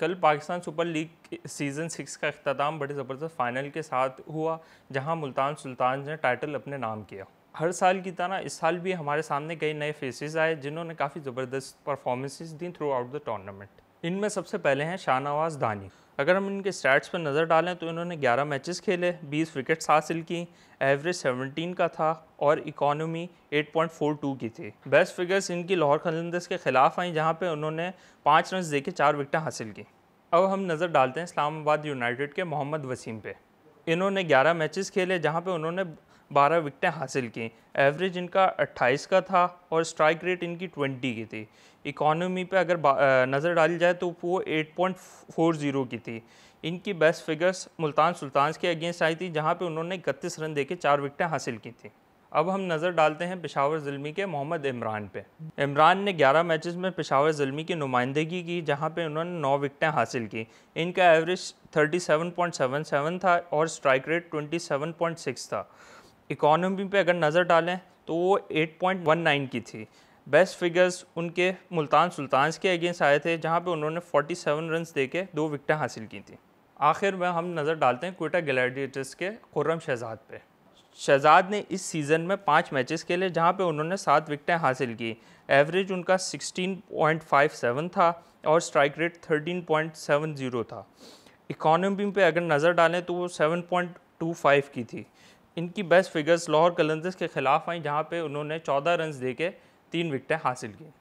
कल Pakistan super league season six का अख्ताम बड़े ज़बरदस्त फाइनल के साथ हुआ जहां मुल्तान सुल्तान ने टाइटल अपने नाम किया हर साल की तरह इस साल भी हमारे सामने कई नए फेसेस आए जिन्होंने काफ़ी ज़बरदस्त परफॉर्मेंसेस दी थ्रू आउट द टूर्नामेंट इनमें सबसे पहले हैं शाहनवाज दानी अगर हम इनके स्टैट्स पर नज़र डालें तो इन्होंने 11 मैचेस खेले 20 विकेट्स हासिल की एवरेज 17 का था और इकोनॉमी 8.42 की थी बेस्ट फिगर्स इनकी लाहौर खलंदस के ख़िलाफ़ आई जहां पे उन्होंने पाँच रन दे के चार विकटें हासिल की अब हम नज़र डालते हैं इस्लामाबाद यूनाइटेड के मोहम्मद वसीम पे इन्होंने 11 मैचेस खेले जहां पे उन्होंने बारह विकटें हासिल की एवरेज इनका अट्ठाईस का था और स्ट्राइक रेट इनकी ट्वेंटी की थी इकोनॉमी पे अगर नज़र डाली जाए तो वो एट पॉइंट फोर ज़ीरो की थी इनकी बेस्ट फिगर्स मुल्तान सुल्तान के अगेंस्ट आई थी जहाँ पे उन्होंने इकतीस रन देके चार विकटें हासिल की थी अब हम नज़र डालते हैं पेशावर जुलमी के मोहम्मद इमरान पे इमरान ने 11 मैचेस में पेशावर ज़िल्मी की नुमाइंदगी की जहां पे उन्होंने 9 विकटें हासिल की इनका एवरेज 37.77 था और स्ट्राइक रेट 27.6 था इकोनॉमी पे अगर नज़र डालें तो वो 8.19 की थी बेस्ट फिगर्स उनके मुल्तान सुल्तान के अगेंस्ट आए थे जहाँ पर उन्होंने सेवन रन दे के दो विकटें हासिल की थी आखिर में हम नज़र डालते हैं कोटा ग्लैडिएटर्स के खुर्रम शहजाद पे शहजाद ने इस सीज़न में पाँच मैचेस के लिए जहाँ पे उन्होंने सात विकटें हासिल की एवरेज उनका 16.57 था और स्ट्राइक रेट 13.70 था इकोनॉमी पे अगर नज़र डालें तो वो 7.25 की थी इनकी बेस्ट फिगर्स लाहौर कलंदर्स के ख़िलाफ़ आई जहाँ पे उन्होंने चौदह रन्स दे के तीन विकटें हासिल की